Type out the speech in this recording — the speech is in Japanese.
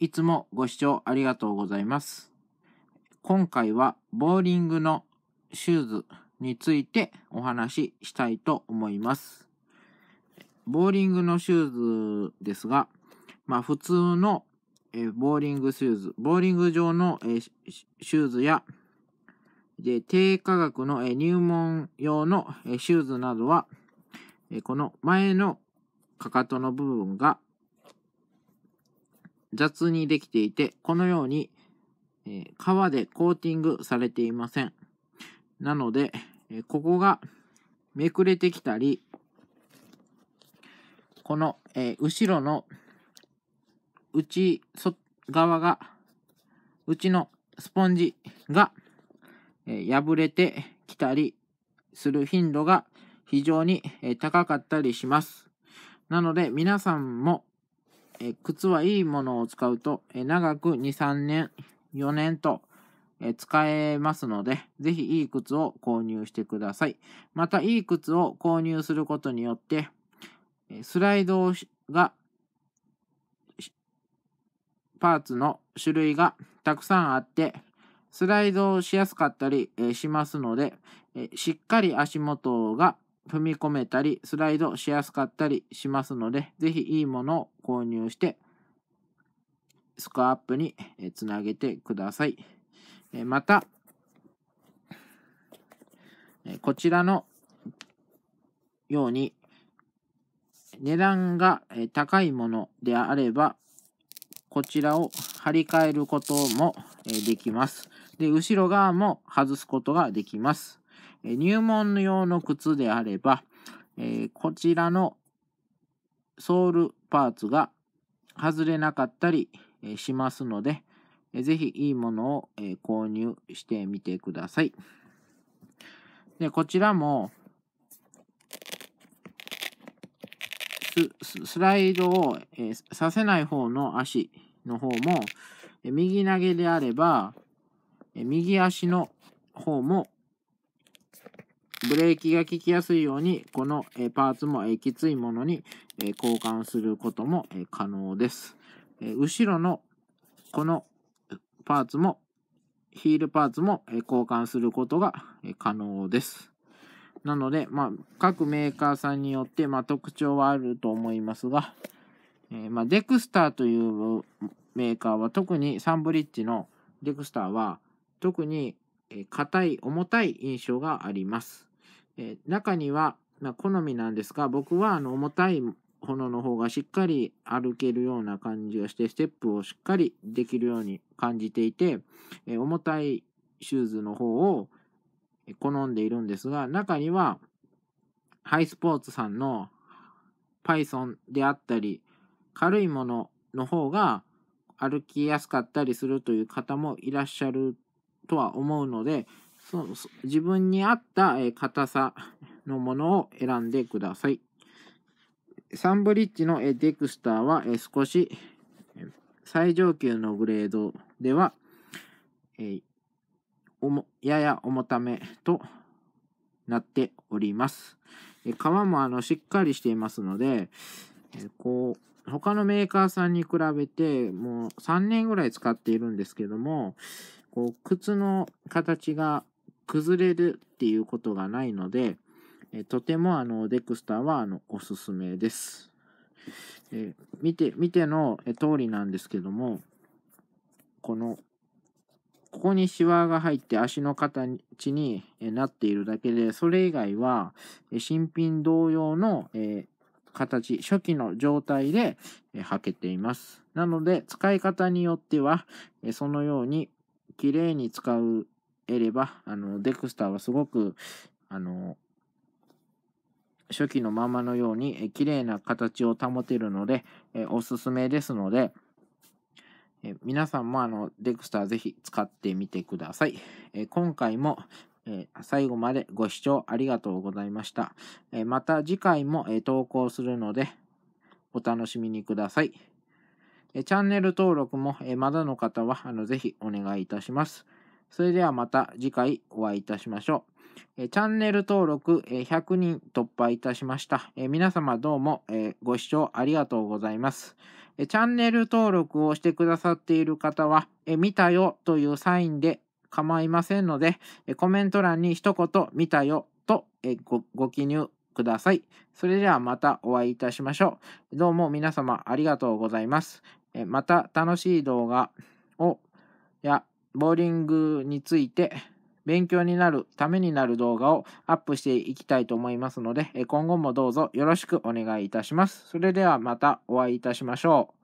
いつもご視聴ありがとうございます。今回はボーリングのシューズについてお話ししたいと思います。ボーリングのシューズですが、まあ普通のえボーリングシューズ、ボーリング場のえシューズやで低価格のえ入門用のえシューズなどは、えこの前のかかとの部分が雑にできていて、このように、えー、皮でコーティングされていません。なので、えここがめくれてきたり、この、え後ろの内側が、内のスポンジが、え破れてきたりする頻度が非常に、え高かったりします。なので皆さんもえ靴はいいものを使うと、え長く2、3年、4年と、え使えますので、ぜひいい靴を購入してください。また、いい靴を購入することによって、えスライドが、パーツの種類がたくさんあって、スライドしやすかったり、えしますので、えしっかり足元が踏み込めたり、スライドしやすかったりしますので、ぜひいいものを購入して、スコアアップにつなげてください。また、こちらのように、値段が高いものであれば、こちらを張り替えることもできます。で、後ろ側も外すことができます。入門用の靴であれば、えー、こちらのソールパーツが外れなかったりしますので、ぜひいいものを購入してみてください。で、こちらもス、スライドをさせない方の足の方も、右投げであれば、右足の方もブレーキが効きやすいように、このパーツもきついものに交換することも可能です。後ろのこのパーツも、ヒールパーツも交換することが可能です。なので、まあ、各メーカーさんによって、まあ、特徴はあると思いますが、えー、まあ、デクスターというメーカーは特にサンブリッジのデクスターは特に硬い重たい印象があります。えー、中には、まあ、好みなんですが、僕はあの重たい炎の方がしっかり歩けるような感じがして、ステップをしっかりできるように感じていて、えー、重たいシューズの方を好んでいるんですが、中には、ハイスポーツさんの Python であったり、軽いものの方が歩きやすかったりするという方もいらっしゃるとは思うので、そう自分に合った硬さのものを選んでください。サンブリッジのデクスターは少し最上級のグレードでは、えやや重ためとなっております。皮もあのしっかりしていますので、こう、他のメーカーさんに比べて、もう3年ぐらい使っているんですけども、こう、靴の形が崩れるっていうことがないので、えとてもあのデクスターはあのおすすめです。え見て、見ての通りなんですけども、この、ここにシワが入って足の形になっているだけで、それ以外は新品同様の、え形、初期の状態で履けています。なので、使い方によっては、そのように綺麗に使う得れば、あの、デクスターはすごく、あの、初期のままのように、え綺麗な形を保てるので、えおすすめですので、え皆さんもあの、デクスターぜひ使ってみてください。え今回も、え最後までご視聴ありがとうございました。えまた次回も、え投稿するので、お楽しみにください。えチャンネル登録も、えまだの方は、あの、ぜひお願いいたします。それではまた次回お会いいたしましょう。えチャンネル登録100人突破いたしました。え皆様どうもえご視聴ありがとうございます。えチャンネル登録をしてくださっている方は、え見たよというサインで構いませんので、えコメント欄に一言見たよとえごご記入ください。それではまたお会いいたしましょう。どうも皆様ありがとうございます。えまた楽しい動画をやボーリングについて勉強になるためになる動画をアップしていきたいと思いますので、今後もどうぞよろしくお願いいたします。それではまたお会いいたしましょう。